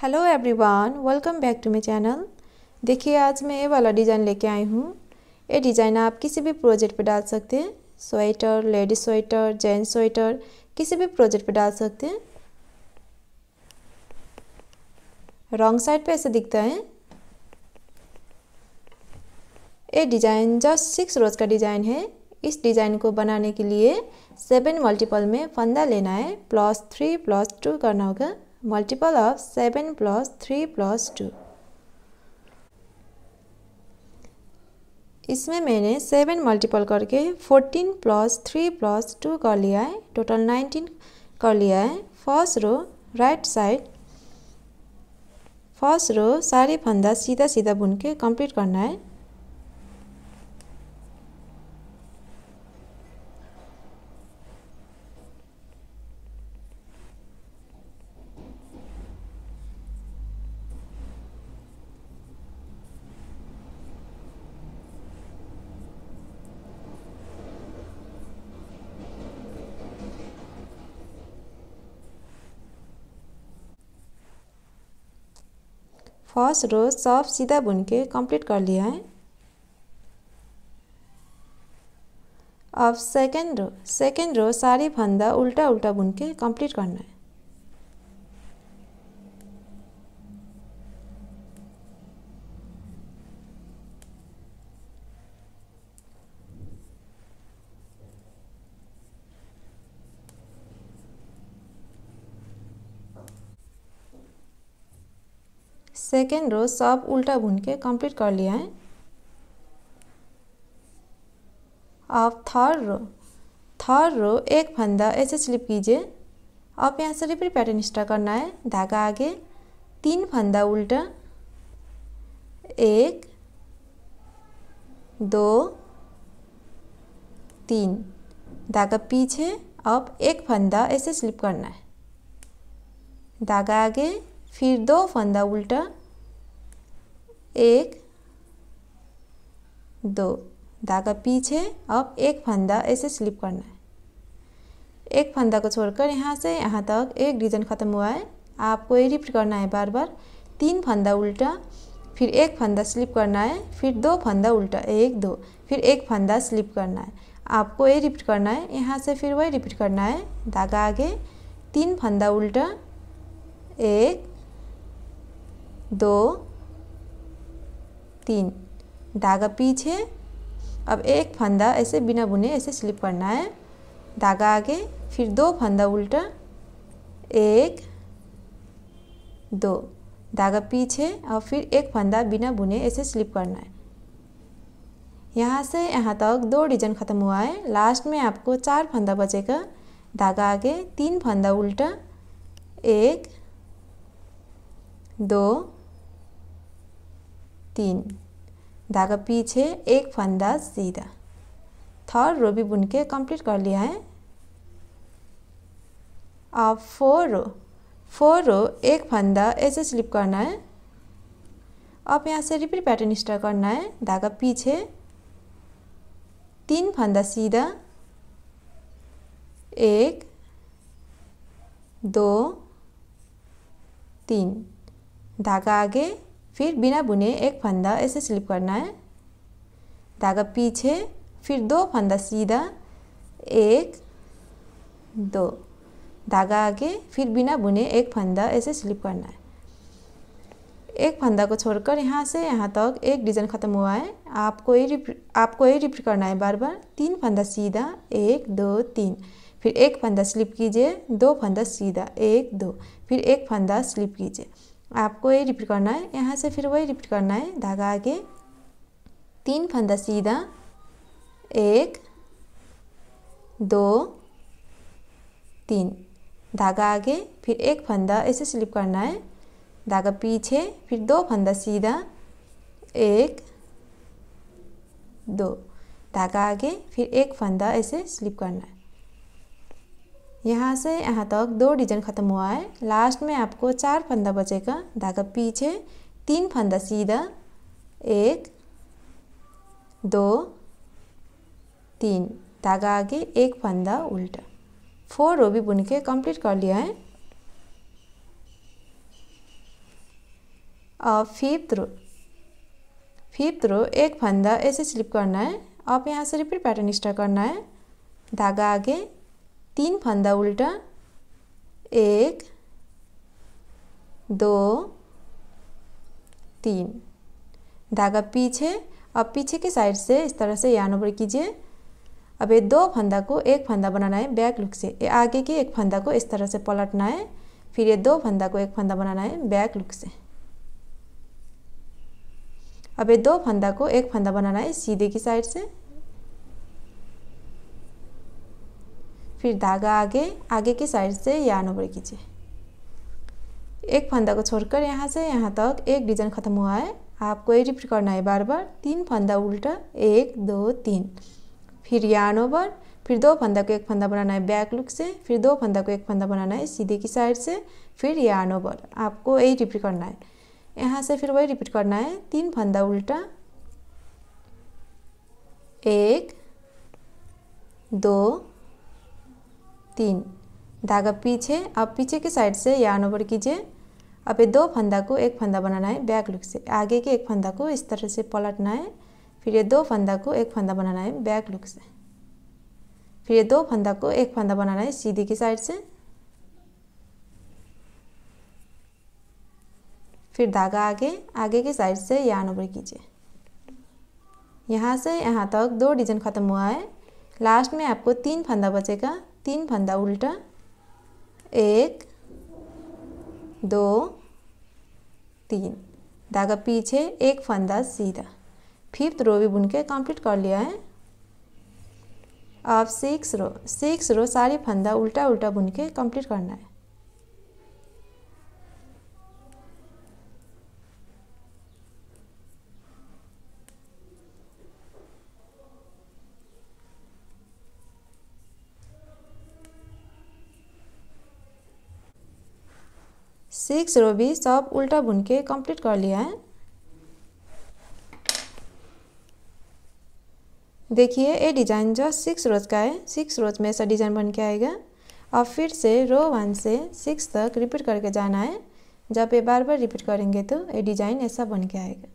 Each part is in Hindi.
hello everyone welcome back to my channel देखिए आज मैं ये वाला डिज़ाइन लेके आई हूँ ये डिज़ाइन आप किसी भी प्रोजेक्ट पे डाल सकते हैं sweater ladies sweater gents sweater किसी भी प्रोजेक्ट पे डाल सकते हैं रॉन्ग साइड पे ऐसे दिखता है ये डिज़ाइन जस्ट सिक्स रोज़ का डिज़ाइन है इस डिज़ाइन को बनाने के लिए सेवन मल्टीपल में फंदा लेना है प्लस थ्री प्लस टू करना होगा multiple of 7 plus 3 plus 2 इसमें मैंने 7 मल्टीपल करके 14 प्लस थ्री प्लस टू कर लिया है टोटल 19 कर लिया है first row right side first row सारे फंदा सीधा सीधा बुन के कंप्लीट करना है फर्स्ट रो सब सीधा बुन के कंप्लीट कर लिया है अब सेकेंड रो सेकेंड रो सारी फंदा उल्टा उल्टा बुन के कंप्लीट करना है सेकेंड रो सब उल्टा बुन के कंप्लीट कर लिया है अब थर्ड रो थर्ड रो एक फंदा ऐसे स्लिप कीजिए अब यहाँ से रिपीट पैटर्न स्टार्ट करना है धागा आगे तीन फंदा उल्टा एक दो तीन धागा पीछे अब एक फंदा ऐसे स्लिप करना है धागा आगे फिर दो फंदा उल्टा एक दो धागा पीछे अब एक फंदा ऐसे स्लिप करना है एक फंदा को छोड़कर यहाँ से यहाँ तक एक डिजाइन ख़त्म हुआ है आपको ये रिपीट करना है बार बार तीन फंदा उल्टा फिर एक फंदा स्लिप करना है फिर दो फंदा उल्टा एक दो फिर एक फंदा स्लिप करना है आपको ये रिपीट करना है यहाँ से फिर वही रिपीट करना है धागा आगे तीन फंदा उल्टा एक दो तीन धागा पीछे अब एक फंदा ऐसे बिना बुने ऐसे स्लिप करना है धागा आगे फिर दो फंदा उल्टा एक दो धागा पीछे और फिर एक फंदा बिना बुने ऐसे स्लिप करना है यहाँ से यहाँ तक दो डिजाइन ख़त्म हुआ है लास्ट में आपको चार फंदा बचेगा धागा आगे तीन फंदा उल्टा एक दो तीन धागा पीछे एक फंदा सीधा थर्ड रो भी बुन के कंप्लीट कर लिया है अब फोर रो फोर रो एक फंदा ऐसे स्लिप करना है अब यहाँ से रिपीट पैटर्न स्टार्ट करना है धागा पीछे तीन फंदा सीधा एक दो तीन धागा आगे फिर बिना बुने एक फंदा ऐसे स्लिप करना है धागा पीछे फिर दो फंदा सीधा एक दो धागा आगे फिर बिना बुने एक फंदा ऐसे स्लिप करना है एक फंदा को छोड़कर यहाँ से यहाँ तक एक डिज़ाइन ख़त्म हुआ है आपको ये रिपीट आपको ये रिपीट करना है बार बार तीन फंदा सीधा एक दो तीन फिर एक फंदा स्लिप कीजिए दो फंदा सीधा एक दो फिर एक फंदा स्लिप कीजिए आपको ये रिपीट करना है यहाँ से फिर वही रिपीट करना है धागा आगे तीन फंदा सीधा एक दो तीन धागा आगे फिर एक फंदा ऐसे स्लिप करना है धागा पीछे फिर दो फंदा सीधा एक दो धागा आगे फिर एक फंदा ऐसे स्लिप करना है यहाँ से यहाँ तक दो डिजाइन ख़त्म हुआ है लास्ट में आपको चार फंदा बचेगा धागा पीछे तीन फंदा सीधा एक दो तीन धागा आगे एक फंदा उल्टा फोर रो भी बुन के कंप्लीट कर लिया है अब फिफ्थ रो फिफ्थ रो एक फंदा ऐसे स्लिप करना है अब यहाँ से रिपीट पैटर्न स्टार्ट करना है धागा आगे तीन फंदा उल्टा एक दो तीन धागा पीछे अब पीछे के साइड से इस तरह से यहाँ ऊपर कीजिए अब ये दो फंदा को एक फंदा बनाना है बैक लुक से ये आगे के एक फंदा को इस तरह से पलटना है फिर ये दो फंदा को एक फंदा बनाना है बैक लुक से अब ये दो फंदा को एक फंदा बनाना है सीधे की साइड से फिर धागा आगे आगे की साइड से यान ओवर कीजिए एक फंदा को छोड़कर यहाँ से यहाँ तक एक डिजाइन ख़त्म हुआ है आपको ये रिपीट करना है बार बार तीन फंदा उल्टा एक दो तीन फिर यान ओवर फिर दो फंदा को एक फंदा बनाना है बैक लुक से फिर दो फंदा को एक फंदा बनाना है सीधे की साइड से फिर यान ओवर आपको यही रिपीट करना है यहाँ से फिर वही रिपीट करना है तीन फंदा उल्टा एक दो तीन धागा पीछे अब पीछे के साइड से यान ओवर कीजिए अब ये दो फंदा को एक फंदा बनाना है बैक लुक से आगे के एक फंदा को इस तरह से पलटना है फिर ये दो फंदा को एक फंदा बनाना है बैक लुक से फिर ये दो फंदा को एक फंदा बनाना है सीधी की साइड से फिर धागा आगे आगे की साइड से यान ओवर कीजिए यहाँ से यहाँ तक दो डिजाइन ख़त्म हुआ है लास्ट में आपको तीन फंदा बचेगा तीन फंदा उल्टा एक दो तीन धागा पीछे एक फंदा सीधा फिफ्थ रो भी बुन के कंप्लीट कर लिया है अब सिक्स रो सिक्स रो सारे फंदा उल्टा उल्टा बुन के कंप्लीट करना है सिक्स रो भी सब उल्टा बुन के कंप्लीट कर लिया है देखिए ये डिजाइन जो सिक्स रोज का है सिक्स रोज में ऐसा डिजाइन बन के आएगा अब फिर से रो वन से सिक्स तक रिपीट करके जाना है जब ये बार बार रिपीट करेंगे तो ये डिज़ाइन ऐसा बन के आएगा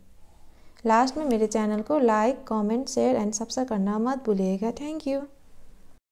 लास्ट में मेरे चैनल को like comment share and subscribe करना मत भूलिएगा थैंक यू